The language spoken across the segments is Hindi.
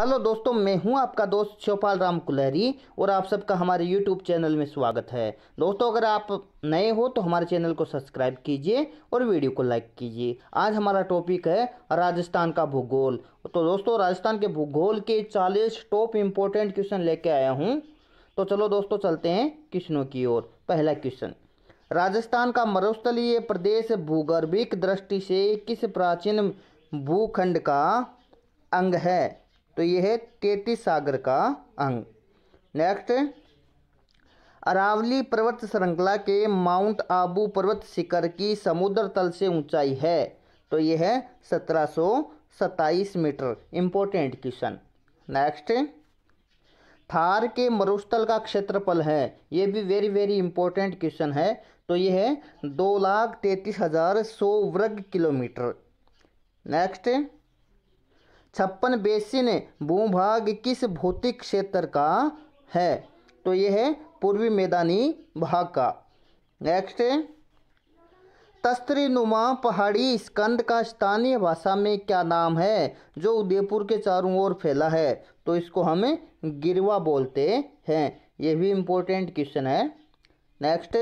हेलो दोस्तों मैं हूं आपका दोस्त शिवपाल राम कुलहरी और आप सबका हमारे यूट्यूब चैनल में स्वागत है दोस्तों अगर आप नए हो तो हमारे चैनल को सब्सक्राइब कीजिए और वीडियो को लाइक कीजिए आज हमारा टॉपिक है राजस्थान का भूगोल तो दोस्तों राजस्थान के भूगोल के चालीस टॉप इम्पोर्टेंट क्वेश्चन ले आया हूँ तो चलो दोस्तों चलते हैं क्वेश्चनों की ओर पहला क्वेश्चन राजस्थान का मरुस्थलीय प्रदेश भूगर्भिक दृष्टि से किस प्राचीन भूखंड का अंग है तो यह है तेतीस सागर का अंग नेक्स्ट अरावली पर्वत श्रृंखला के माउंट आबू पर्वत शिखर की समुद्र तल से ऊंचाई है तो यह है सत्रह meter important question next Thar के मरुस्थल का क्षेत्रफल है ये भी वेरी वेरी इंपॉर्टेंट क्वेश्चन है तो यह है दो लाख तैतीस हज़ार सौ वर्ग किलोमीटर नेक्स्ट छप्पन बेसिन भूभाग किस भौतिक क्षेत्र का है तो यह है पूर्वी मैदानी भाग का नेक्स्ट नुमा पहाड़ी स्कंद का स्थानीय भाषा में क्या नाम है जो उदयपुर के चारों ओर फैला है तो इसको हम गिरवा बोलते हैं यह भी इम्पोर्टेंट क्वेश्चन है नेक्स्ट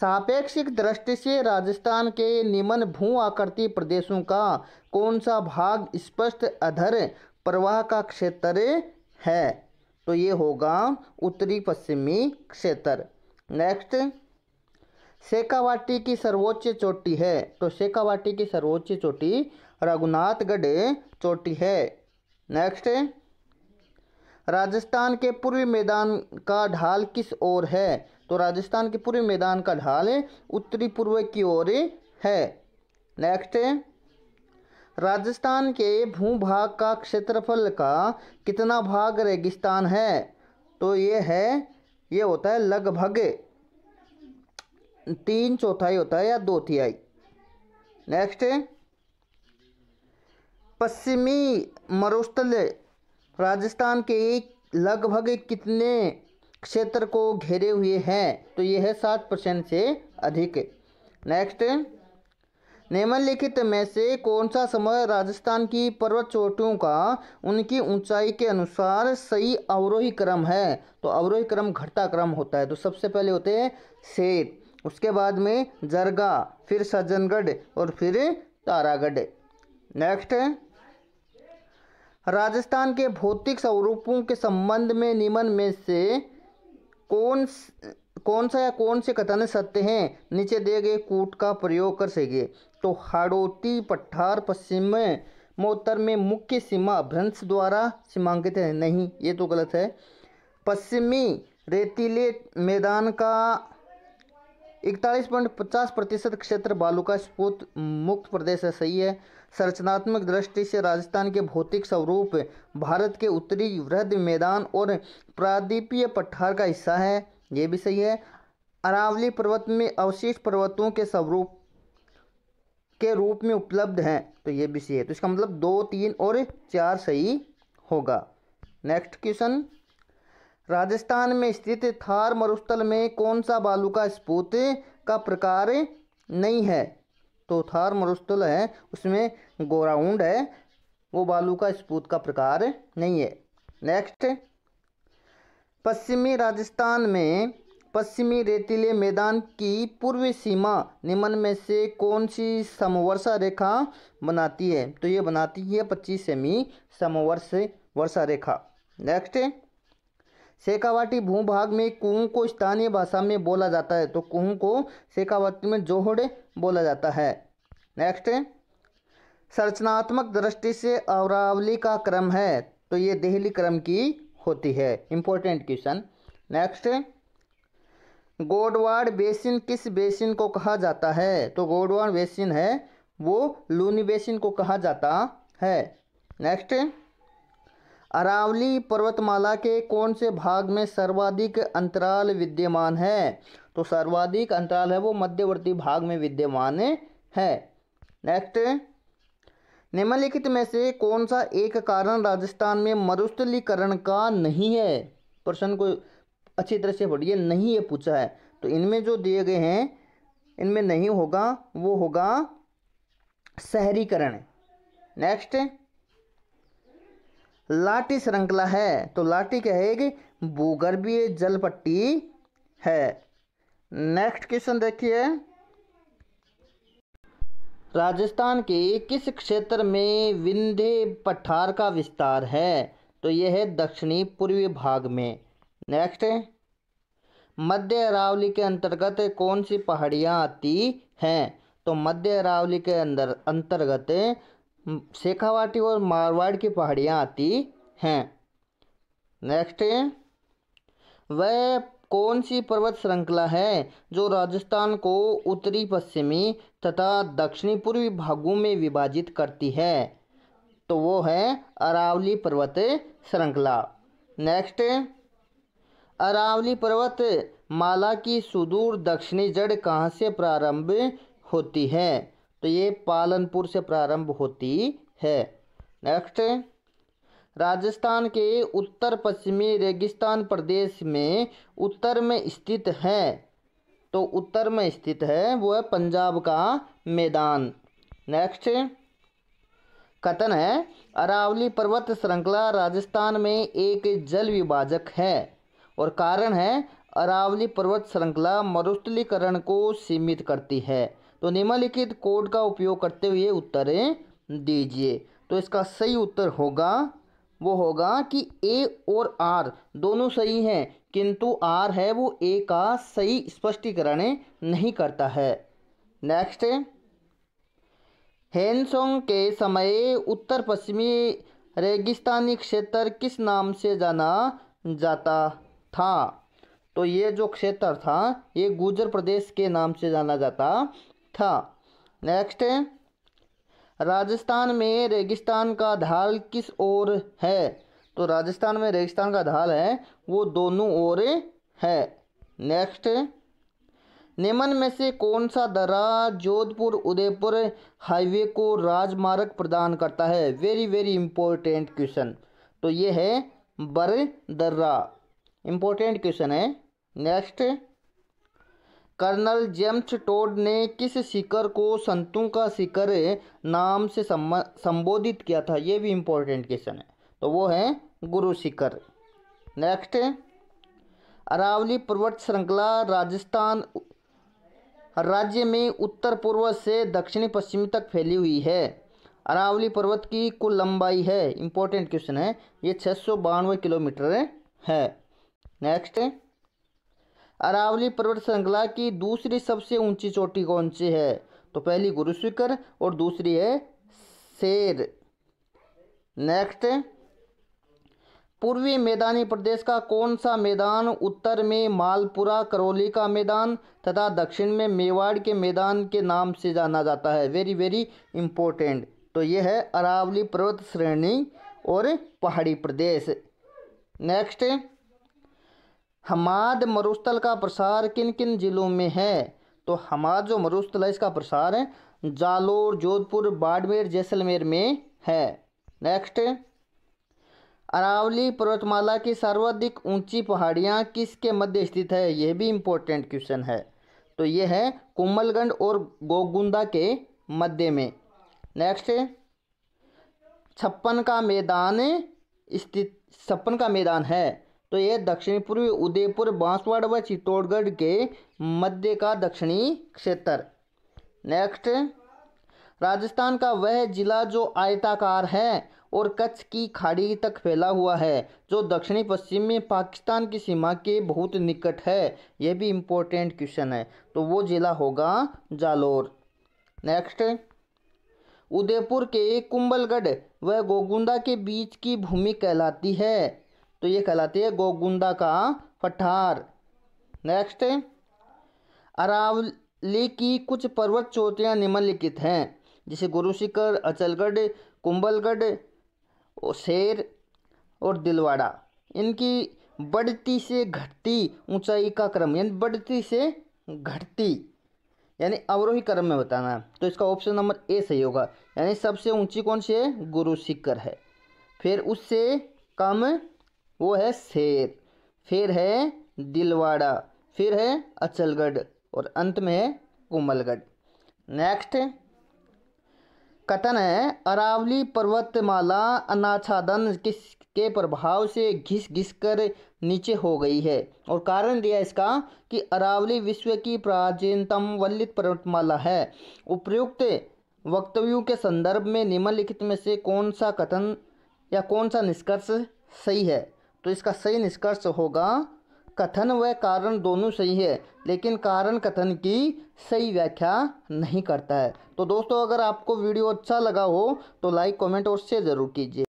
सापेक्षिक दृष्टि से राजस्थान के निम्न भू आकृति प्रदेशों का कौन सा भाग स्पष्ट अधर प्रवाह का क्षेत्र है तो ये होगा उत्तरी पश्चिमी क्षेत्र नेक्स्ट शेखावाटी की सर्वोच्च चोटी है तो शेखावाटी की सर्वोच्च चोटी रघुनाथगढ़ चोटी है नेक्स्ट राजस्थान के पूर्वी मैदान का ढाल किस ओर है तो राजस्थान के पूरे मैदान का ढाल उत्तरी पूर्व की ओर है नेक्स्ट राजस्थान के भूभाग का क्षेत्रफल का कितना भाग रेगिस्तान है तो ये है ये होता है लगभग तीन चौथाई होता है या दो तिहाई नेक्स्ट पश्चिमी मरुस्थल राजस्थान के लगभग कितने क्षेत्र को घेरे हुए हैं तो यह है सात परसेंट से अधिक नेक्स्ट निम्नलिखित में से कौन सा समय राजस्थान की पर्वत चोटियों का उनकी ऊंचाई के अनुसार सही अवरोही क्रम है तो अवरोही क्रम घटता क्रम होता है तो सबसे पहले होते हैं शेर उसके बाद में जरगा फिर सज्जनगढ़ और फिर तारागढ़ नेक्स्ट राजस्थान के भौतिक स्वरूपों के संबंध में निम्न में से कौन कौन सा या कौन से कथन सत्य हैं नीचे दिए गए कूट का प्रयोग कर सके तो हाड़ोती पठार पश्चिम में मोत्तर में मुख्य सीमा भ्रंश द्वारा सीमांकित है नहीं ये तो गलत है पश्चिमी रेतीले मैदान का इकतालीस पॉइंट पचास प्रतिशत क्षेत्र बालू का स्पूत मुक्त प्रदेश है सही है संरचनात्मक दृष्टि से राजस्थान के भौतिक स्वरूप भारत के उत्तरी वृद्ध मैदान और प्रादीपीय पठार का हिस्सा है ये भी सही है अरावली पर्वत में अवशिष्ट पर्वतों के स्वरूप के रूप में उपलब्ध हैं तो ये भी सही है तो इसका मतलब दो तीन और चार सही होगा नेक्स्ट क्वेश्चन राजस्थान में स्थित थार मरुस्थल में कौन सा बालू का स्पूत का प्रकार नहीं है तो थार मरुस्थल है उसमें गोराउंड है वो बालू का स्पूत का प्रकार नहीं है नेक्स्ट पश्चिमी राजस्थान में पश्चिमी रेतीले मैदान की पूर्वी सीमा निम्न में से कौन सी समवर्षा रेखा बनाती है तो ये बनाती है पच्चीस सेमी समवर्ष वर्षा रेखा नेक्स्ट शेखावाटी भूभाग में कुहू को स्थानीय भाषा में बोला जाता है तो कुहू को शेखावाटी में जोहड़े बोला जाता है नेक्स्ट संरचनात्मक दृष्टि से अवरावली का क्रम है तो ये देहली क्रम की होती है important question next Godwar basin किस बेसिन को कहा जाता है तो गोडवाड बेसिन है वो लूनी बेसिन को कहा जाता है नेक्स्ट अरावली पर्वतमाला के कौन से भाग में सर्वाधिक अंतराल विद्यमान है तो सर्वाधिक अंतराल है वो मध्यवर्ती भाग में विद्यमान है नेक्स्ट निम्नलिखित में से कौन सा एक कारण राजस्थान में मरुस्थलीकरण का नहीं है प्रश्न को अच्छी तरह से पढ़िए नहीं ये पूछा है तो इनमें जो दिए गए हैं इनमें नहीं होगा वो होगा शहरीकरण नेक्स्ट लाठी श्रृंखला है तो लाठी क्या है कि भूगर्भीय जलपट्टी है नेक्स्ट क्वेश्चन देखिए राजस्थान के किस क्षेत्र में विंध्य पठार का विस्तार है तो यह है दक्षिणी पूर्वी भाग में नेक्स्ट मध्य अरावली के अंतर्गत कौन सी पहाड़ियाँ आती हैं तो मध्य अरावली के अंदर अंतर्गत शेखावाटी और मारवाड़ की पहाड़ियाँ आती हैं नेक्स्ट वह कौन सी पर्वत श्रृंखला है जो राजस्थान को उत्तरी पश्चिमी तथा दक्षिणी पूर्वी भागों में विभाजित करती है तो वो है अरावली पर्वत श्रृंखला नेक्स्ट अरावली पर्वत माला की सुदूर दक्षिणी जड़ कहाँ से प्रारंभ होती है तो ये पालनपुर से प्रारंभ होती है नेक्स्ट राजस्थान के उत्तर पश्चिमी रेगिस्तान प्रदेश में उत्तर में स्थित है तो उत्तर में स्थित है वो है पंजाब का मैदान नेक्स्ट कथन है अरावली पर्वत श्रृंखला राजस्थान में एक जल विभाजक है और कारण है अरावली पर्वत श्रृंखला मरुस्थलीकरण को सीमित करती है तो निम्नलिखित कोड का उपयोग करते हुए उत्तर दीजिए तो इसका सही उत्तर होगा वो होगा कि ए और आर दोनों सही हैं किंतु आर है वो ए का सही स्पष्टीकरण नहीं करता है नेक्स्ट हैंसोंग के समय उत्तर पश्चिमी रेगिस्तानी क्षेत्र किस नाम से जाना जाता था तो ये जो क्षेत्र था ये गुजर प्रदेश के नाम से जाना जाता था नेक्स्ट राजस्थान में रेगिस्तान का ढाल किस ओर है तो राजस्थान में रेगिस्तान का ढाल है वो दोनों ओर है नेक्स्ट नेमन में से कौन सा दर्रा जोधपुर उदयपुर हाईवे को राजमार्ग प्रदान करता है वेरी वेरी इंपॉर्टेंट क्वेश्चन तो ये है बर दर्रा इंपॉर्टेंट क्वेश्चन है नेक्स्ट कर्नल जेम्स टोड ने किस शिखर को संतों का शिखर नाम से संबोधित किया था ये भी इम्पोर्टेंट क्वेश्चन है तो वो है गुरु शिखर नेक्स्ट अरावली पर्वत श्रृंखला राजस्थान राज्य में उत्तर पूर्व से दक्षिणी पश्चिम तक फैली हुई है अरावली पर्वत की कुल लंबाई है इंपॉर्टेंट क्वेश्चन है ये छः किलोमीटर है नेक्स्ट अरावली पर्वत श्रृंखला की दूसरी सबसे ऊंची चोटी कौन सी है तो पहली गुरुशिखर और दूसरी है शेर नेक्स्ट पूर्वी मैदानी प्रदेश का कौन सा मैदान उत्तर में मालपुरा करौली का मैदान तथा दक्षिण में मेवाड़ के मैदान के नाम से जाना जाता है वेरी वेरी इम्पोर्टेंट तो यह है अरावली पर्वत श्रेणी और पहाड़ी प्रदेश नेक्स्ट हमाद मरुस्थल का प्रसार किन किन ज़िलों में है तो हमाद जो मरुस्थल है इसका प्रसार जालोर जोधपुर बाड़मेर जैसलमेर में है नेक्स्ट अरावली पर्वतमाला की सर्वाधिक ऊंची पहाड़ियाँ किसके मध्य स्थित है यह भी इम्पोर्टेंट क्वेश्चन है तो ये है कुमलगंड और गोगुंदा के मध्य में नेक्स्ट छप्पन का मैदान स्थित छप्पन का मैदान है तो यह दक्षिण पूर्वी उदयपुर बांसवाड़ व चित्तौड़गढ़ के मध्य का दक्षिणी क्षेत्र नेक्स्ट राजस्थान का वह जिला जो आयताकार है और कच्छ की खाड़ी तक फैला हुआ है जो दक्षिणी पश्चिम में पाकिस्तान की सीमा के बहुत निकट है यह भी इम्पोर्टेंट क्वेश्चन है तो वो जिला होगा जालोर नेक्स्ट उदयपुर के कुंबलगढ़ व गोगुंडा के बीच की भूमि कहलाती है तो ये कहलाती है गोगुंदा का पठार नेक्स्ट अरावली की कुछ पर्वत चोटियाँ निम्नलिखित हैं जैसे गुरु शिखर अचलगढ़ कुंभलगढ़ शेर और दिलवाड़ा इनकी बढ़ती से घटती ऊंचाई का क्रम यानी बढ़ती से घटती यानी अवरोही क्रम में बताना है तो इसका ऑप्शन नंबर ए सही होगा यानी सबसे ऊंची कौन सी है गुरु शिखर है फिर उससे कम वो है शेर फिर है दिलवाड़ा फिर है अचलगढ़ और अंत में है कोमलगढ़ नेक्स्ट कथन है अरावली पर्वतमाला अनाच्छादन किस के प्रभाव से घिस घिस कर नीचे हो गई है और कारण दिया इसका कि अरावली विश्व की प्राचीनतम वल्लित पर्वतमाला है उपयुक्त वक्तव्यों के संदर्भ में निम्नलिखित में से कौन सा कथन या कौन सा निष्कर्ष सही है तो इसका सही निष्कर्ष होगा कथन व कारण दोनों सही है लेकिन कारण कथन की सही व्याख्या नहीं करता है तो दोस्तों अगर आपको वीडियो अच्छा लगा हो तो लाइक कमेंट और शेयर ज़रूर कीजिए